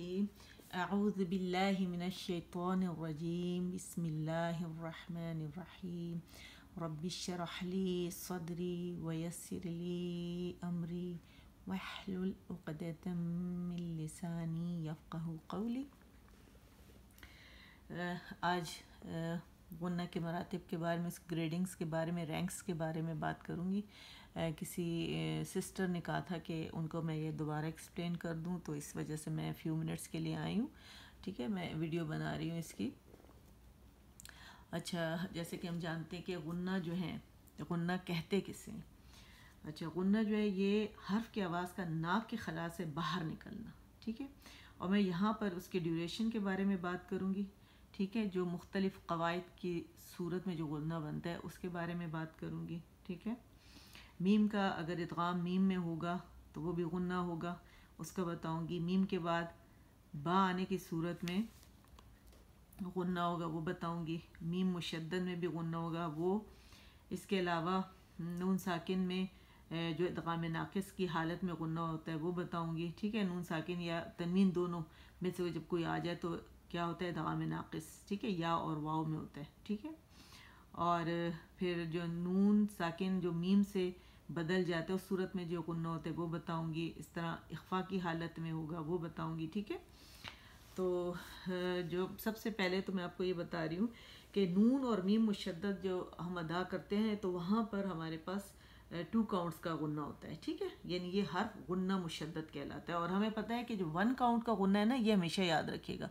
الرحيم أعوذ بالله من الشيطان الرجيم بسم الله الرحمن الرحيم رب اشرح لي صدري ويسر لي أمري واحلل عقدة من لساني يفقه قولي آه, آه, غنہ کے مراتب کے بارے میں گریڈنگز کے بارے میں رینکس کے بارے میں بات کروں گی کسی سسٹر نے کہا تھا کہ ان کو میں یہ دوبارہ ایکسپلین کر دوں تو اس وجہ سے میں فیو منٹس کے لیے آئی ہوں ٹھیک ہے میں ویڈیو بنا رہی ہوں اس کی اچھا جیسے کہ ہم جانتے ہیں کہ غنہ جو ہیں غنہ کہتے کسے اچھا غنہ جو ہے یہ حرف کی آواز کا ناک کے خلا سے باہر نکلنا ٹھیک ہے اور میں یہاں پر اس کے ڈیوریشن کے بارے میں بات کروں گی ٹھیک ہے جو مختلف قواعد کی صورت میں جو غنح بنتا ہے اس کے بارے میں بات کروں گی ٹھیک ہے میم کا اگر ادغام میم میں ہوگا تو وہ بھی غنہ ہوگا اس کا بتاؤں گی میم کے بعد با آنے کی صورت میں غنہ ہوگا وہ بتاؤں گی میم مشدد میں بھی غنہ ہوگا وہ اس کے علاوہ نون ساکن میں جو ادغام ناقص کی حالت میں غنہ ہوتا ہے وہ بتاؤں گی ٹھیک ہے نون ساکن یا تنوین دونوں میں سے جب کوئی آ جائے تو کیا ہوتا ہے دوام ناقص ٹھیک ہے یا اور واؤ میں ہوتا ہے ٹھیک ہے اور پھر جو نون ساکن جو میم سے بدل جاتا ہے اس صورت میں جو کنہ ہوتا ہے وہ بتاؤں گی اس طرح اخفا کی حالت میں ہوگا وہ بتاؤں گی ٹھیک ہے تو جو سب سے پہلے تو میں آپ کو یہ بتا رہی ہوں کہ نون اور میم مشدد جو ہم ادا کرتے ہیں تو وہاں پر ہمارے پاس ٹو کاؤنٹس کا غنہ ہوتا ہے ٹھیک ہے یعنی یہ حرف غنہ مشدد کہلاتا ہے اور ہمیں پتہ ہے کہ جو ون کاؤنٹ کا غنہ ہے نا یہ ہمیشہ یاد رکھیے گا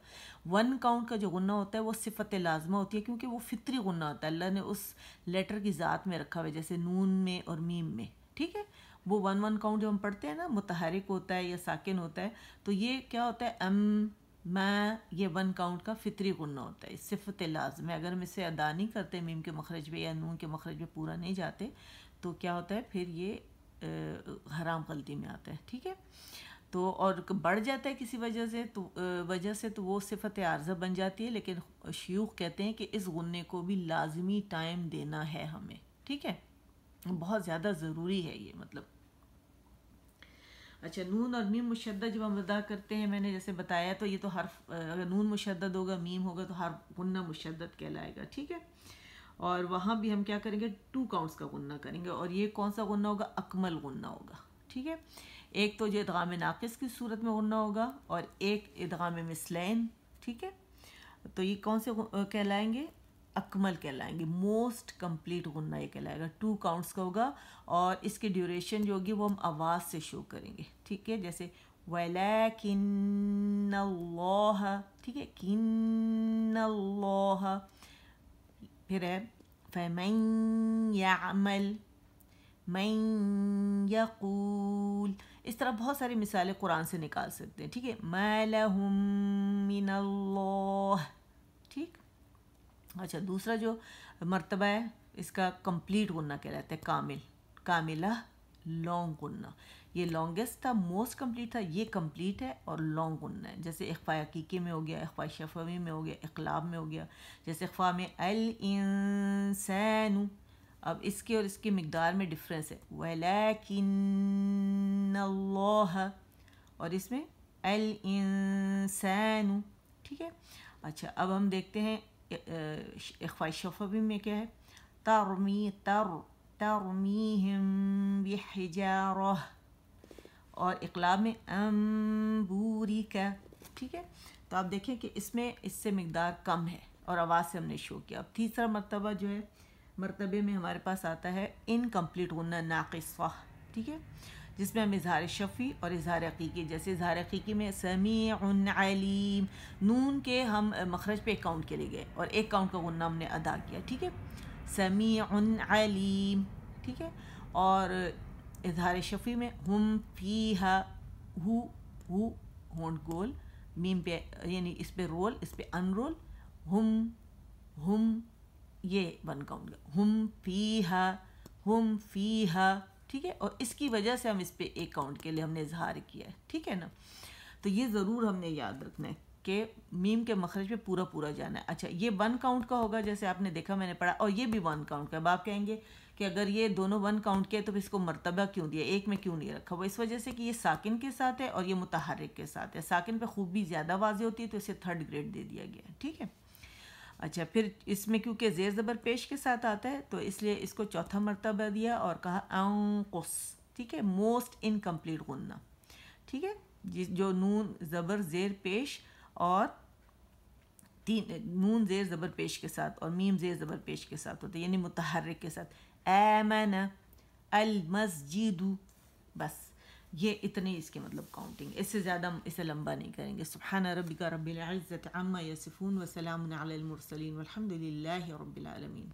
ون کاؤنٹ کا جو غنہ ہوتا ہے وہ صفت لازمہ ہوتی ہے کیونکہ وہ فطری غنہ ہوتا ہے اللہ نے اس لیٹر کی ذات میں رکھا ہوا ہے جیسے نون میں اور میم میں ٹھیک ہے وہ ون ون کاؤنٹ جو ہم پڑھتے ہیں نا متحرک ہوتا ہے یا ساکن ہوتا ہے تو یہ کیا ہوتا ہے ایم میں یہ ون کاؤنٹ کا فطری گنہ ہوتا ہے صفت لازم ہے اگر ہم اسے ادا نہیں کرتے میم کے مخرج میں یا نون کے مخرج میں پورا نہیں جاتے تو کیا ہوتا ہے پھر یہ حرام غلطی میں آتا ہے ٹھیک ہے تو اور بڑھ جاتا ہے کسی وجہ سے تو وجہ سے تو وہ صفت عارضہ بن جاتی ہے لیکن شیوخ کہتے ہیں کہ اس غنے کو بھی لازمی ٹائم دینا ہے ہمیں ٹھیک ہے بہت زیادہ ضروری ہے یہ مطلب اچھا نون اور میم مشدد جب ہم ادا کرتے ہیں میں نے جیسے بتایا تو یہ تو حرف اگر نون مشدد ہوگا میم ہوگا تو ہر غنہ مشدد کہلائے گا ٹھیک ہے اور وہاں بھی ہم کیا کریں گے ٹو کاؤنٹس کا غنہ کریں گے اور یہ کون سا غنہ ہوگا اکمل غنہ ہوگا ٹھیک ہے ایک تو جو ادغام ناقص کی صورت میں غنہ ہوگا اور ایک ادغام مثلین ٹھیک ہے تو یہ کون سے کہلائیں گے اکمل کہلائیں گے موسٹ کمپلیٹ غنہ یہ کہلائے گا ٹو کاؤنٹس کا ہوگا اور اس کی ڈیوریشن جو ہوگی وہ ہم آواز سے شو کریں گے ٹھیک ہے جیسے ویلا اللَّهَ ٹھیک ہے اللہ پھر ہے فَمَنْ يَعْمَلْ مَنْ يَقُولْ اس طرح بہت ساری مثالیں قرآن سے نکال سکتے ہیں ٹھیک ہے مِّنَ اللَّهِ اچھا دوسرا جو مرتبہ ہے اس کا کمپلیٹ گنہ کہہ رہتا ہے کامل کاملہ لانگ گنہ یہ لانگیسٹ تھا موسٹ کمپلیٹ تھا یہ کمپلیٹ ہے اور لانگ گنہ ہے جیسے اخوا عقیقے میں ہو گیا اخفاء شفوی میں ہو گیا اقلاب میں ہو گیا جیسے اخفاء میں الانسانو اب اس کے اور اس کے مقدار میں ڈفرینس ہے ولیکن اللہ اور اس میں الانسانو ٹھیک ہے اچھا اب ہم دیکھتے ہیں اخواش ابھی میں کیا ہے تارمی تار تارمی ہمجار اور اقلا ٹھیک ہے تو آپ دیکھیں کہ اس میں اس سے مقدار کم ہے اور آواز سے ہم نے شو کیا اب تیسرا مرتبہ جو ہے مرتبے میں ہمارے پاس آتا ہے انکمپلیٹ غنہ ناقصہ ٹھیک ہے جس میں ہم اظہار شفی اور اظہار عقیقی جیسے اظہار عقیقی میں سمیع علیم نون کے ہم مخرج پہ ایک کاؤنٹ کے لئے گئے اور ایک کاؤنٹ کا غنہ ہم نے ادا کیا ٹھیک ہے سمیع علیم ٹھیک ہے اور اظہار شفی میں ہم فی ہو ہونٹ گول میم پہ یعنی اس پہ رول اس پہ ان رول ہم ہم یہ ون کاؤنٹ ہم فی ہم فی ٹھیک ہے اور اس کی وجہ سے ہم اس پہ ایک کاؤنٹ کے لیے ہم نے اظہار کیا ہے ٹھیک ہے نا تو یہ ضرور ہم نے یاد رکھنا ہے کہ میم کے مخرج پہ پورا پورا جانا ہے اچھا یہ ون کاؤنٹ کا ہوگا جیسے آپ نے دیکھا میں نے پڑھا اور یہ بھی ون کاؤنٹ کا اب آپ کہیں گے کہ اگر یہ دونوں ون کاؤنٹ کے تو پھر اس کو مرتبہ کیوں دیا ایک میں کیوں نہیں رکھا وہ اس وجہ سے کہ یہ ساکن کے ساتھ ہے اور یہ متحرک کے ساتھ ہے ساکن پہ خوب بھی زیادہ واضح ہوتی ہے تو اسے تھرڈ گریڈ دے دیا گیا ہے ٹھیک ہے اچھا پھر اس میں کیونکہ زیر زبر پیش کے ساتھ آتا ہے تو اس لیے اس کو چوتھا مرتبہ دیا اور کہا اوس ٹھیک ہے موسٹ انکمپلیٹ غنہ ٹھیک ہے جس جو نون زبر زیر پیش اور تین نون زیر زبر پیش کے ساتھ اور میم زیر زبر پیش کے ساتھ ہوتا ہے یعنی متحرک کے ساتھ ایمن المسجد بس یہ اتنے اس کے مطلب کاؤنٹنگ اس سے زیادہ ہم اسے لمبا نہیں کریں گے سبحان ربی کا عما یسفون وسلام علی المرسلین والحمد للہ رب العالمین